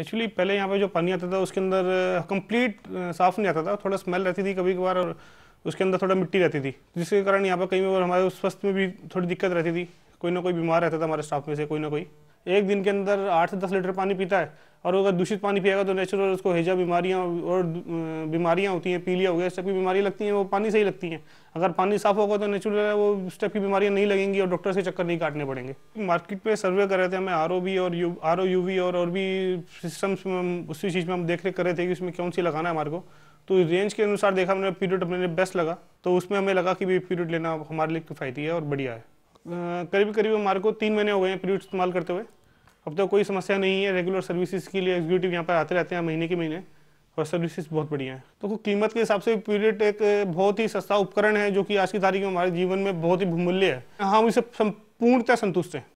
actually पहले यहाँ पे जो पानी आता था उसके अंदर कंप्लीट साफ नहीं आता था थोड़ा स्मेल रहती थी कभी कभार और उसके अंदर थोड़ा मिट्टी रहती थी जिसके कारण यहाँ पर कई बार हमारे स्वास्थ्य में भी थोड़ी दिक्कत रहती थी कोई ना कोई बीमार रहता था हमारे स्टाफ में से कोई ना कोई एक दिन के अंदर आठ से दस लीटर पानी पीता है और अगर दूषित पानी पिएगा तो नेचुरल उसको हैजा बीमारियाँ और बीमारियाँ होती हैं पीलिया हो गया इस टाइप की बीमारियाँ लगती हैं वो पानी से ही लगती हैं अगर पानी साफ होगा तो नेचुरल है वो इस टाइप की बीमारियाँ नहीं लगेंगी और डॉक्टर से चक्कर नहीं काटने पड़ेंगे मार्केट में सर्वे कर रहे थे हमें आर और यू आर यू और और भी सिस्टम्स में हम उसी चीज़ में हम देख रेख कर रहे थे कि उसमें कौन सी लगाना है हमारे को तो रेंज के अनुसार देखा हमने पीरियड अपने बेस्ट लगा तो उसमें हमें लगा कि भाई पीरियड लेना हमारे लिए किफ़ायती है और बढ़िया है करीब करीब हमारे को तीन महीने हो गए हैं पीरियड इस्तेमाल करते हुए अब तक तो कोई समस्या नहीं है रेगुलर सर्विसेज के लिए एग्जीक्यूटिव यहाँ पर आते रहते हैं महीने के महीने और सर्विसेज बहुत बढ़िया है तो कीमत के हिसाब से पीरियड एक बहुत ही सस्ता उपकरण है जो कि आज की तारीख में हमारे जीवन में बहुत ही बहुमूल्य है हाँ, हम इसे पूर्णतः संतुष्ट हैं